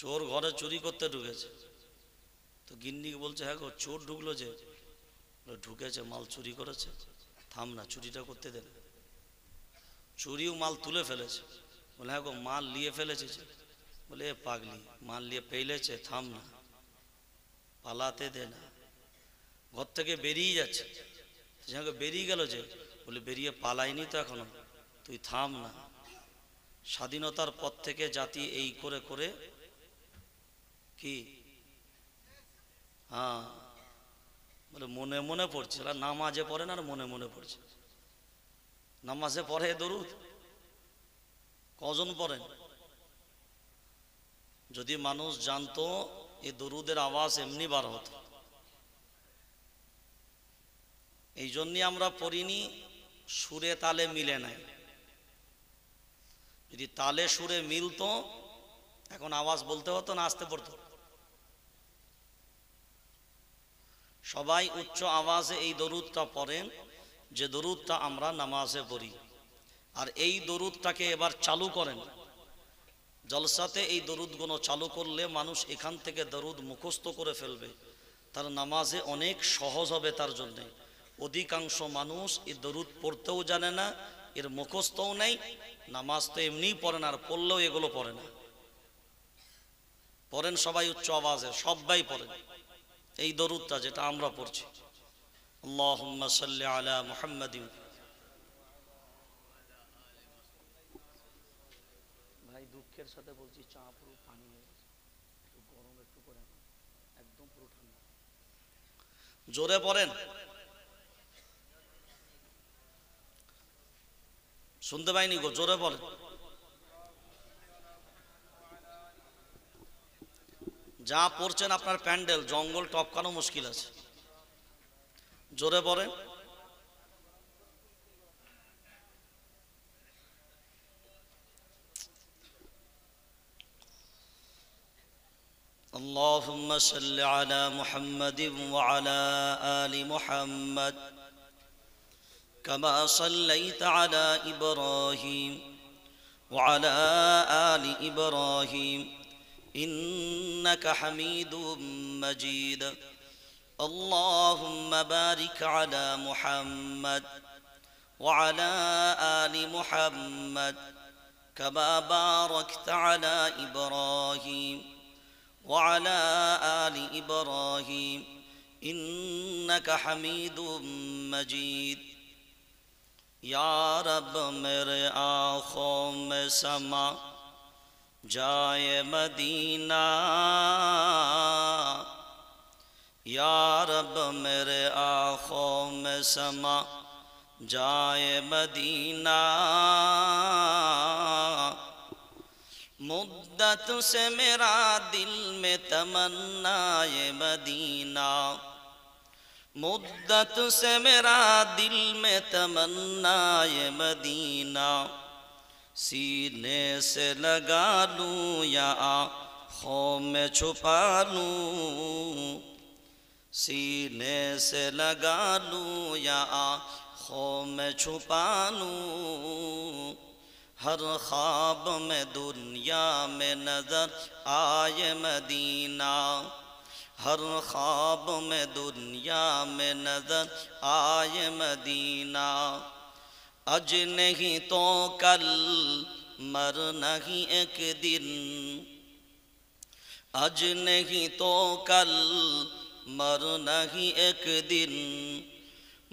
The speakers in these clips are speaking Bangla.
চোর ঘরে চুরি করতে ঢুকেছে তো গিন্নিকে বলছে হ্যাঁ গো চোর ঢুকলো যে ঢুকেছে মাল চুরি করেছে থাম না চুরিটা করতে দেন চুরিও মাল তুলে ফেলেছে বলে হ্যাঁ গো মাল নিয়ে ফেলেছে বলে এ পাগলি মাল নিয়ে পেলেছে থাম না পালাতে দে না ঘর থেকে বেরিয়ে যাচ্ছে হ্যাঁ বেরিয়ে গেল যে বলে বেরিয়ে পালাইনি তো এখনো তুই থাম না স্বাধীনতার পর থেকে জাতি এই করে করে কি হ্যাঁ বলে মনে মনে পড়ছে ওরা নামাজে পড়ে না মনে মনে পড়ছে নামাজে পড়ে দরুদ কজন পড়েন যদি মানুষ জানতো এই দরুদের আওয়াজ এমনি বার হতো এই জন্যে আমরা পড়িনি সুরে তালে মিলে নাই যদি তালে সুরে মিলত এখন আওয়াজ বলতে হতো না আসতে পড়তো সবাই উচ্চ আওয়াজে এই দরুদটা পড়েন যে দরুদটা আমরা নামাজে পড়ি আর এই দরুদটাকে এবার চালু করেন জলসাতে এই দরুদগুলো চালু করলে মানুষ এখান থেকে দরুদ মুখস্থ করে ফেলবে তার নামাজে অনেক সহজ হবে তার জন্যে অধিকাংশ মানুষ এই দরুদ পড়তেও জানে না এর মুখস্থও নেই নামাজ তো এমনিই পড়ে না আর পড়লেও এগুলো পড়ে না পড়েন সবাই উচ্চ আওয়াজে সবাই পড়েন এই দরুদটা যেটা আমরা পড়ছি আল্লাহ সাল্লি আলা মোহাম্মদ ভাই দুঃখের সাথে বলছি চা পুরো পানি একটু গরম একটু করে একদম পুরো ঠান্ডা জোরে পড়েন শুনতে পাইনি গো জোরে পড়েন যা পড়ছেন আপনার প্যান্ডেল জঙ্গল টপকানো মুশকিল আছে জোরে পড়েন اللهم صل على محمد وعلى آل محمد كما صليت على إبراهيم وعلى آل إبراهيم إنك حميد مجيد اللهم بارك على محمد وعلى آل محمد كما باركت على إبراهيم وعلى آل إبراهيم إنك حميد مجيد يا رب مرآخو مسمع جائے مدینہ یا رب میرے آنکھوں میں سما جائے مدینہ مدت سے میرا دل میں تمنا یہ مدینہ مدت سے میرا دل میں تمنا یہ مدینہ سینے سے لگا لوں یا آنکھوں میں چھپا لوں سینے سے لگا لوں یا آنکھوں میں چھپا لوں ہر خواب میں دنیا میں نظر آئے مدینہ ہر خواب میں دنیا میں نظر آئے مدینہ اج نہیں تو کل مر نہیں ایک دن اج نہیں تو کل مر نہیں ایک دن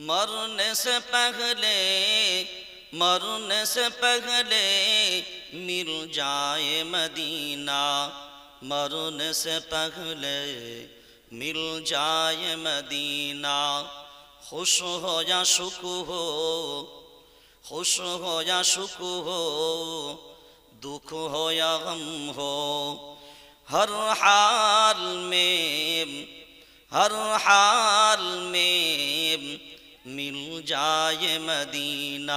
مرنے سے پہلے مرنے سے پہلے مل جائے مدینہ مرنے سے پہلے مل جائے مدینہ خوش ہو یا شک ہو خوش ہو یا شکو ہو دکھ ہو یا غم ہو ہر حال میں ہر حال میں مل جائے مدینہ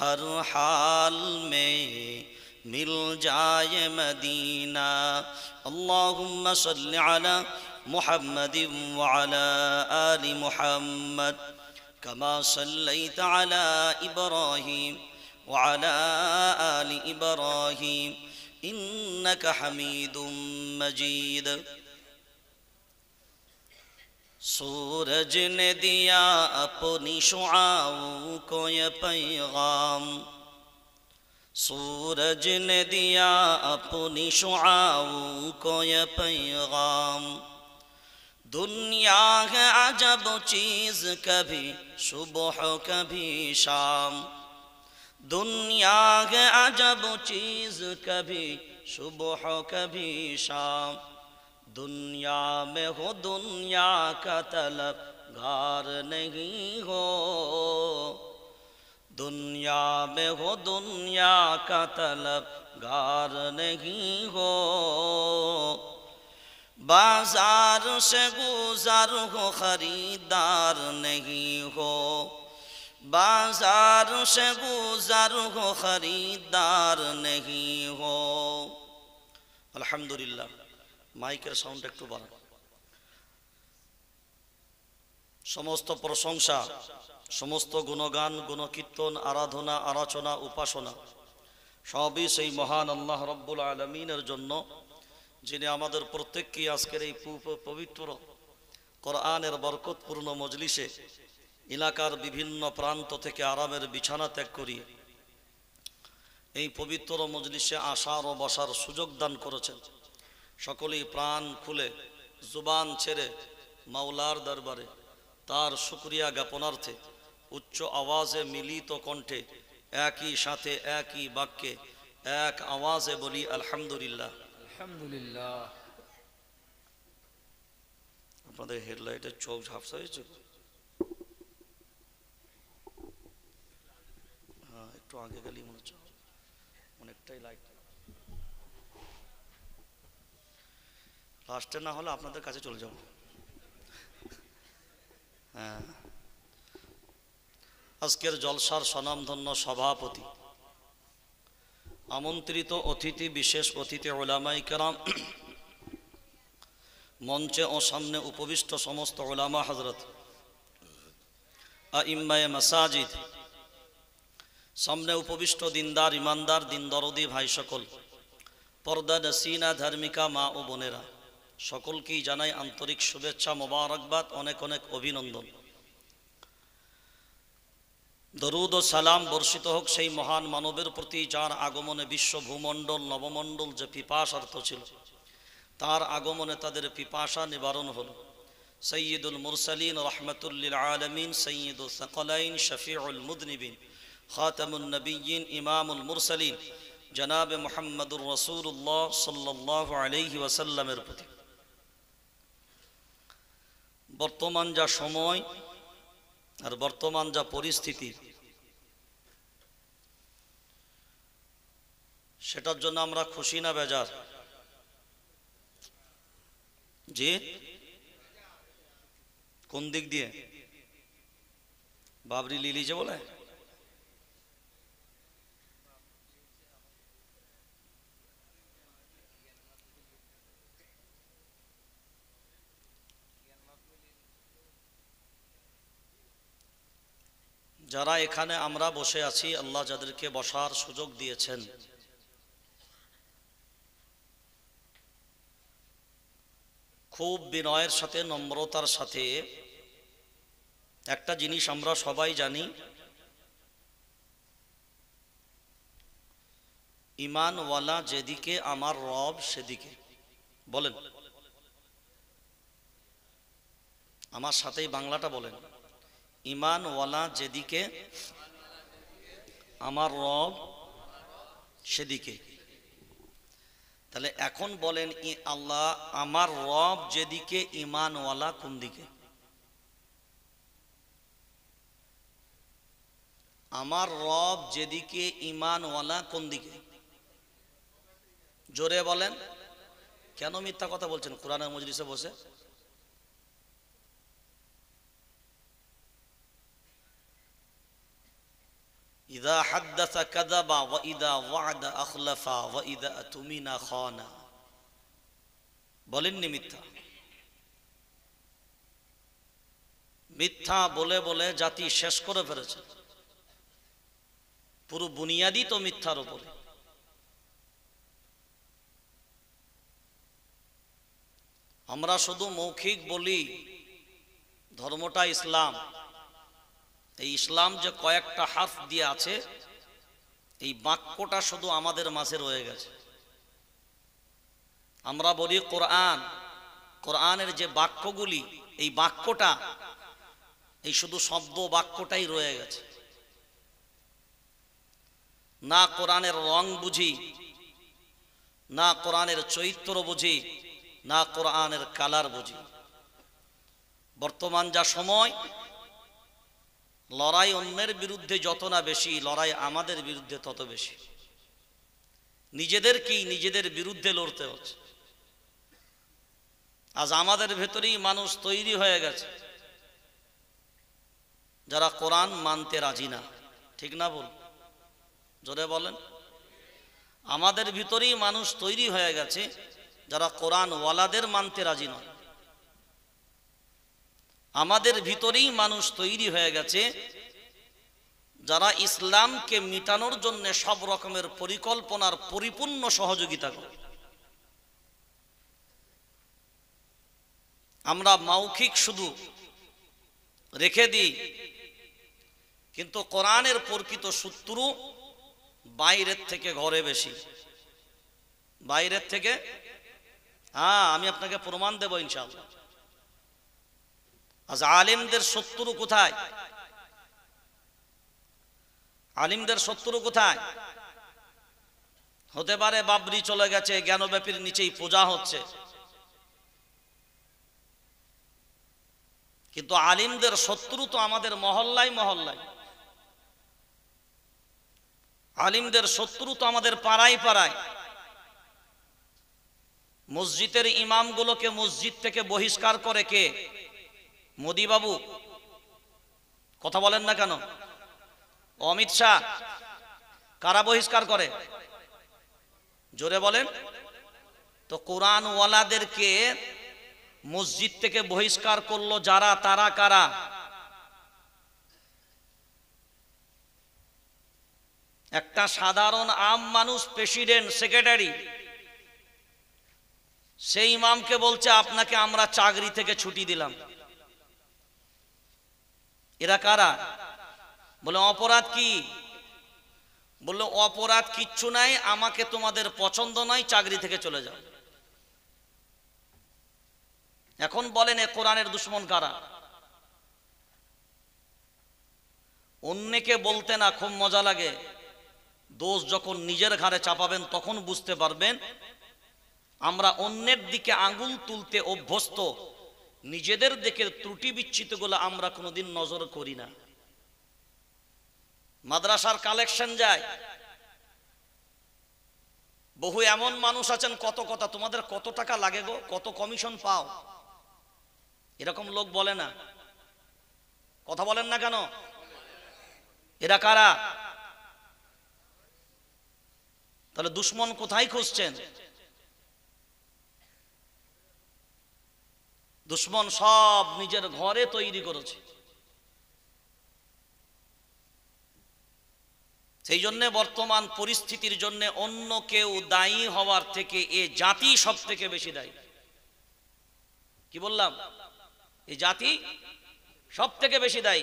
ہر حال میں مل جائے مدینہ اللہم صلی محمد وعلی آل محمد كما صليت على إبراهيم وعلى آل إبراهيم إنك حميد مجيد سورج نے دیا اپنی شعاؤں کو یہ پیغام سورج نے دیا اپنی شعاؤں کو یہ پیغام دنیا ہے عجب چیز کبھی صبح کبھی شام دنیا ہے عجب چیز کبھی صبح کبھی شام دنیا میں ہو دنیا کا طلب گار نہیں ہو دنیا میں ہو دنیا کا طلب گار نہیں ہو बाजार से गुजार हो खरीदार नहीं हो बाजार से गुजार हो खरीदार नहीं हो আলহামদুলিল্লাহ মাইকের সাউন্ড একটু বাড়ান সমস্ত প্রশংসা সমস্ত গুণগান গুণকীর্তন আরাধনা আরাচনা উপাসনা সবই সেই মহান আল্লাহ রব্বুল আলমিনের জন্য যিনি আমাদের প্রত্যেককে আজকের এই পবিত্র কোরআনের বরকতপূর্ণ মজলিসে এলাকার বিভিন্ন প্রান্ত থেকে আরামের বিছানা ত্যাগ করি এই পবিত্র মজলিসে আসার ও বসার সুযোগ দান করেছেন সকলেই প্রাণ খুলে জুবান ছেড়ে মাওলার দরবারে তার সুক্রিয়া জ্ঞাপনার্থে উচ্চ আওয়াজে মিলিত কণ্ঠে একই সাথে একই বাক্যে এক আওয়াজে বলি আলহামদুলিল্লাহ আলহামদুলিল্লাহ আপনাদের হেডলাইটের চোখ ঝাপসা হয়েছে হ্যাঁ একটু আগে গেলেই মনে হচ্ছে অনেকটাই লাইট লাস্টে না হলে আপনাদের কাছে চলে যাব হ্যাঁ আজকের জলসার স্বনামধন্য সভাপতি আমন্ত্রিত অতিথি বিশেষ অতিথি ওলামাই কেরাম মঞ্চে ও সামনে উপবিষ্ট সমস্ত ওলামা হজরত আইম্মায় মাসাজিদ সামনে উপবিষ্ট দিনদার ইমানদার দিন দরদি ভাই সকল পর্দা নসিনা ধর্মিকা মা ও বোনেরা সকলকেই জানাই আন্তরিক শুভেচ্ছা মোবারকবাদ অনেক অনেক অভিনন্দন দরুদ ও সালাম বর্ষিত হোক সেই মহান মানবের প্রতি যার আগমনে বিশ্ব ভূমণ্ডল নবমণ্ডল যে পিপাসার্থ ছিল তার আগমনে তাদের পিপাসা নিবারণ হল সৈয়দুল মুরসালিন রহমতুল্লিল আলমিন সৈয়দুল সকলাইন শফিউল মুদনিবিন খাতামুন্নবীন ইমামুল মুরসালিন জনাব মোহাম্মদুর রসুল্লাহ সাল্লাহ আলহি ওয়াসাল্লামের প্রতি বর্তমান যা সময় আর বর্তমান যা পরিস্থিতি সেটার জন্য আমরা খুশি না বেজার জি কোন দিক দিয়ে বাবরি লিলি যে বলে যারা এখানে আমরা বসে আছি আল্লাহ যাদেরকে বসার সুযোগ দিয়েছেন খুব বিনয়ের সাথে নম্রতার সাথে একটা জিনিস আমরা সবাই জানি ইমানওয়ালা যেদিকে আমার রব সেদিকে বলেন আমার সাথেই বাংলাটা বলেন ইমানওয়ালা যেদিকে আমার রব সেদিকে তাহলে এখন বলেন ই আল্লাহ আমার রব যেদিকে ইমানওয়ালা কোন দিকে আমার রব যেদিকে ইমানওয়ালা কোন দিকে জোরে বলেন কেন মিথ্যা কথা বলছেন কোরআনের মজলিসে বসে ইদা হাদ্দাসা কাদাবা ওয়া ইদা ওয়াদা আখলাফা ওয়া ইদা তুমিনা খানা বলেননি মিথ্যা মিথ্যা বলে বলে জাতি শেষ করে ফেলেছে পুরো বুনিয়াদি তো মিথ্যার উপরে আমরা শুধু মৌখিক বলি ধর্মটা ইসলাম এই ইসলাম যে কয়েকটা হাফ দিয়ে আছে এই বাক্যটা শুধু আমাদের মাঝে রয়ে গেছে আমরা বলি কোরআন কোরআনের যে বাক্যগুলি এই বাক্যটা এই শুধু শব্দ বাক্যটাই রয়ে গেছে না কোরআনের রং বুঝি না কোরআনের চৈত্র বুঝি না কোরআনের কালার বুঝি বর্তমান যা সময় লড়াই অন্যের বিরুদ্ধে যত না বেশি লড়াই আমাদের বিরুদ্ধে তত বেশি নিজেদেরকেই নিজেদের বিরুদ্ধে লড়তে হচ্ছে আজ আমাদের ভেতরেই মানুষ তৈরি হয়ে গেছে যারা কোরআন মানতে রাজি না ঠিক না বল জোরে বলেন আমাদের ভিতরেই মানুষ তৈরি হয়ে গেছে যারা কোরআন ওয়ালাদের মানতে রাজি নয় আমাদের ভিতরেই মানুষ তৈরি হয়ে গেছে যারা ইসলামকে মিটানোর জন্য সব রকমের পরিকল্পনার পরিপূর্ণ সহযোগিতা করে আমরা মৌখিক শুধু রেখে দিই কিন্তু কোরআনের প্রকৃত শত্রু বাইরের থেকে ঘরে বেশি বাইরের থেকে হ্যাঁ আমি আপনাকে প্রমাণ দেব ইনশাআল্লাহ আজ আলিমদের শত্রু কোথায় আলিমদের শত্রু কোথায় হতে পারে বাবরি চলে গেছে জ্ঞানব্যাপীর নিচেই পূজা হচ্ছে কিন্তু আলিমদের শত্রু তো আমাদের মহল্লায় মহল্লায় আলিমদের শত্রু তো আমাদের পাড়ায় পাড়ায় মসজিদের ইমামগুলোকে মসজিদ থেকে বহিষ্কার করে কে মোদিবাবু কথা বলেন না কেন অমিত শাহ কারা বহিষ্কার করে জোরে বলেন তো কোরআনওয়ালাদেরকে মসজিদ থেকে বহিষ্কার করলো যারা তারা কারা একটা সাধারণ আম মানুষ প্রেসিডেন্ট সেক্রেটারি সেই ইমামকে বলছে আপনাকে আমরা চাকরি থেকে ছুটি দিলাম এরা কারা বলে অপরাধ কি বলল অপরাধ কিচ্ছু নাই আমাকে তোমাদের পছন্দ নয় চাকরি থেকে চলে যাও এখন বলেন এ কোরআনের দুশ্মন কারা অন্যকে বলতে না খুব মজা লাগে দোষ যখন নিজের ঘাড়ে চাপাবেন তখন বুঝতে পারবেন আমরা অন্যের দিকে আঙ্গুল তুলতে অভ্যস্ত নিজেদের দেখের ত্রুটি গুলো আমরা কোনোদিন নজর করি না মাদ্রাসার কালেকশন যায় বহু এমন মানুষ আছেন কত কথা তোমাদের কত টাকা লাগে গো কত কমিশন পাও এরকম লোক বলে না কথা বলেন না কেন এরা কারা তাহলে দুশ্মন কোথায় খুঁজছেন দুশ্মন সব নিজের ঘরে তৈরি করেছে সেই জন্য বর্তমান পরিস্থিতির জন্য অন্য কেউ দায়ী হওয়ার থেকে এ জাতি সব থেকে বেশি দায়ী কি বললাম এ জাতি সব থেকে বেশি দায়ী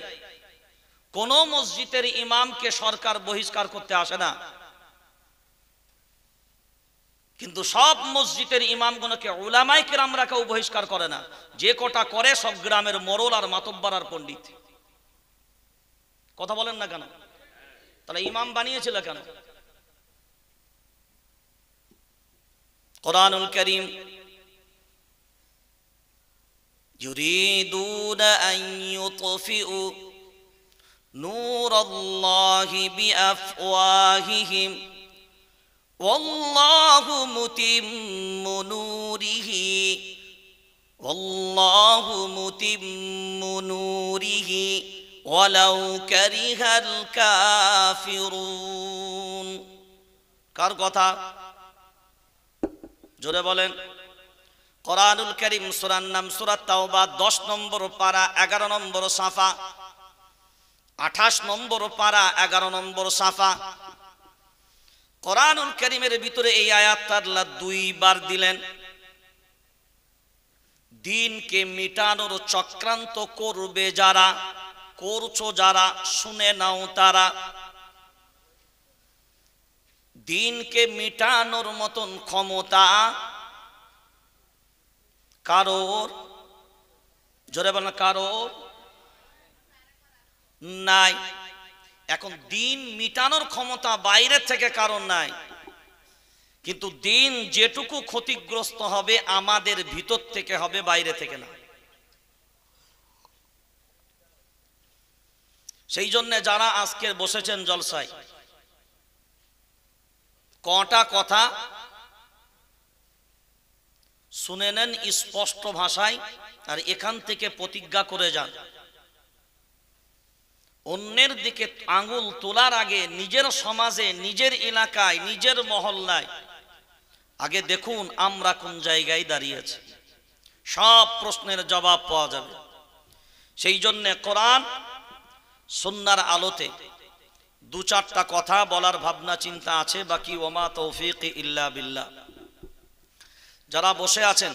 কোন মসজিদের ইমামকে সরকার বহিষ্কার করতে আসে না কিন্তু সব মসজিদের ইমামগুলোকে ওলামাই কেরামরা কেউ বহিষ্কার করে না যে কটা করে সব গ্রামের মরল আর মাতব্বার আর পণ্ডিত কথা বলেন না কেন তাহলে ইমাম বানিয়েছিল কেন কোরআনুল করিম يريدون أن يطفئوا نور الله بأفواههم والله متم نوره والله متم نوره ولو كره الكافرون কার কথা জোরে বলেন কোরআনুল করিম সুরার নাম সুরাত তাওবা দশ নম্বর পারা এগারো নম্বর সাফা আঠাশ নম্বর পারা এগারো নম্বর সাফা কোরআনুল করিমের ভিতরে এই আয়াতটা দুইবার দিলেন দিনকে মিটানোর চক্রান্ত করবে যারা করছো যারা শুনে নাও তারা দিনকে মিটানোর মতন ক্ষমতা কারোর জোরে বলেন কারোর নাই এখন দিন মিটানোর ক্ষমতা বাইরের থেকে কারণ নাই কিন্তু দিন যেটুকু ক্ষতিগ্রস্ত হবে আমাদের ভিতর থেকে হবে বাইরে থেকে না সেই জন্য যারা আজকে বসেছেন জলসায় কটা কথা শুনে নেন স্পষ্ট ভাষায় আর এখান থেকে প্রতিজ্ঞা করে যান অন্যের দিকে আঙুল তোলার আগে নিজের সমাজে নিজের এলাকায় নিজের মহল্লায় আগে দেখুন আমরা কোন জায়গায় দাঁড়িয়েছি সব প্রশ্নের জবাব পাওয়া যাবে সেই জন্যে কোরআন সন্ন্যার আলোতে দু চারটা কথা বলার ভাবনা চিন্তা আছে বাকি ওমা তৌফিক ইল্লা বিল্লা যারা বসে আছেন